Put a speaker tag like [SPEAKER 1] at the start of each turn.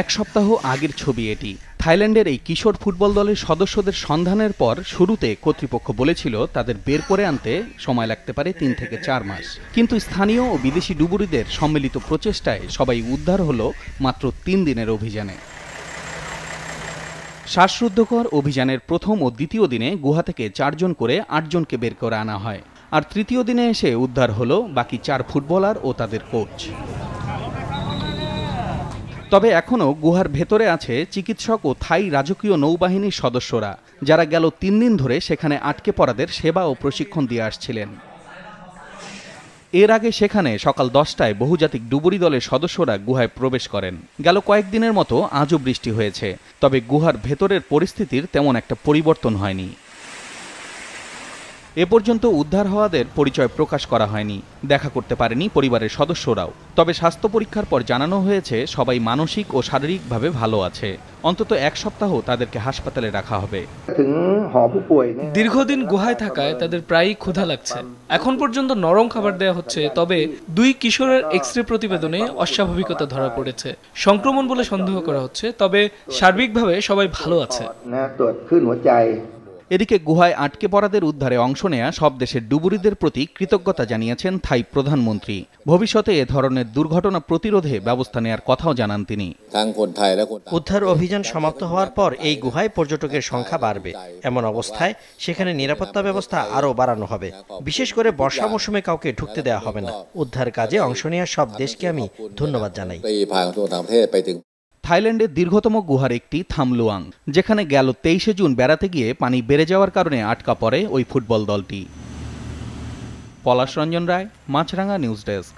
[SPEAKER 1] এক সপ্তাহ আগের ছবি এটি থাইল্যান্ডের এই কিশোর ফুটবল দলের সদস্যদের সন্ধানের পর শুরুতে কর্তৃপক্ষ বলেছিল তাদের বের করে আনতে সময় লাগতে পারে তিন থেকে চার মাস কিন্তু স্থানীয় ও বিদেশি ডুবুরিদের সম্মিলিত প্রচেষ্টায় সবাই উদ্ধার হল মাত্র তিন দিনের অভিযানে শ্বাসরুদ্ধকর অভিযানের প্রথম ও দ্বিতীয় দিনে গুহা থেকে চারজন করে আটজনকে বের করে আনা হয় আর তৃতীয় দিনে এসে উদ্ধার হলো বাকি চার ফুটবলার ও তাদের কোচ তবে এখনও গুহার ভেতরে আছে চিকিৎসক ও থাই রাজকীয় নৌবাহিনীর সদস্যরা যারা গেল তিন দিন ধরে সেখানে আটকে পড়াদের সেবা ও প্রশিক্ষণ দিয়ে আসছিলেন এর আগে সেখানে সকাল দশটায় বহুজাতিক ডুবুরি দলের সদস্যরা গুহায় প্রবেশ করেন গেল কয়েকদিনের মতো আজও বৃষ্টি হয়েছে তবে গুহার ভেতরের পরিস্থিতির তেমন একটা পরিবর্তন হয়নি এ পর্যন্ত উদ্ধার হওয়াদের পরিচয় প্রকাশ করা হয়নি দেখা করতে পারেনি পরিবারের সদস্যরাও তবে স্বাস্থ্য পরীক্ষার পর জানানো হয়েছে সবাই মানসিক ও শারীরিকভাবে ভালো আছে অন্তত এক সপ্তাহ তাদেরকে হাসপাতালে রাখা হবে দীর্ঘদিন গুহায় থাকায় তাদের প্রায়ই ক্ষুধা লাগছে এখন পর্যন্ত নরম খাবার দেয়া হচ্ছে তবে দুই কিশোরের এক্স রে প্রতিবেদনে অস্বাভাবিকতা ধরা পড়েছে সংক্রমণ বলে সন্দেহ করা হচ্ছে তবে সার্বিকভাবে সবাই ভালো আছে এদিকে গুহায় আটকে পড়াদের উদ্ধারে অংশ নেয়া সব দেশের ডুবুরিদের প্রতি কৃতজ্ঞতা জানিয়েছেন থাই প্রধানমন্ত্রী ভবিষ্যতে এ ধরনের দুর্ঘটনা প্রতিরোধে ব্যবস্থা নেয়ার কথাও জানান তিনি উদ্ধার অভিযান সমাপ্ত হওয়ার পর এই গুহায় পর্যটকের সংখ্যা বাড়বে এমন অবস্থায় সেখানে নিরাপত্তা ব্যবস্থা আরও বাড়ানো হবে বিশেষ করে বর্ষা মৌসুমে কাউকে ঢুকতে দেওয়া হবে না উদ্ধার কাজে অংশ নেওয়া সব দেশকে আমি ধন্যবাদ জানাই থাইল্যান্ডের দীর্ঘতম গুহার একটি থামলুয়াং যেখানে গেল তেইশে জুন বেড়াতে গিয়ে পানি বেড়ে যাওয়ার কারণে আটকা পড়ে ওই ফুটবল দলটি পলাশ রঞ্জন রায় মাছরাঙ্গা নিউজ ডেস্ক